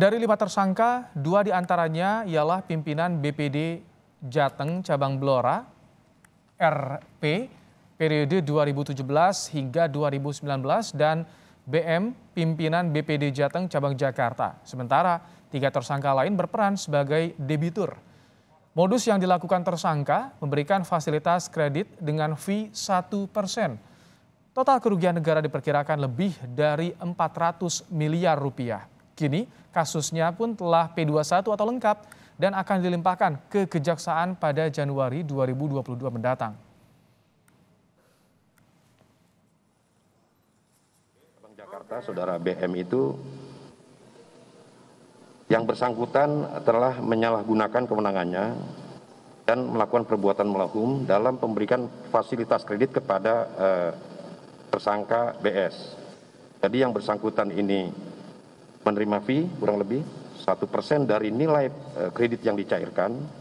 Dari lima tersangka, dua diantaranya ialah pimpinan BPD Jateng Cabang Blora RP periode 2017 hingga 2019 dan BM pimpinan BPD Jateng Cabang Jakarta. Sementara tiga tersangka lain berperan sebagai debitur. Modus yang dilakukan tersangka memberikan fasilitas kredit dengan fee 1 persen. Total kerugian negara diperkirakan lebih dari 400 miliar rupiah. Kini kasusnya pun telah P21 atau lengkap dan akan dilimpahkan ke Kejaksaan pada Januari 2022 mendatang. Abang Jakarta, saudara BM itu yang bersangkutan telah menyalahgunakan kewenangannya dan melakukan perbuatan melahum dalam pemberikan fasilitas kredit kepada eh, tersangka BS. Jadi yang bersangkutan ini menerima fee kurang lebih satu persen dari nilai eh, kredit yang dicairkan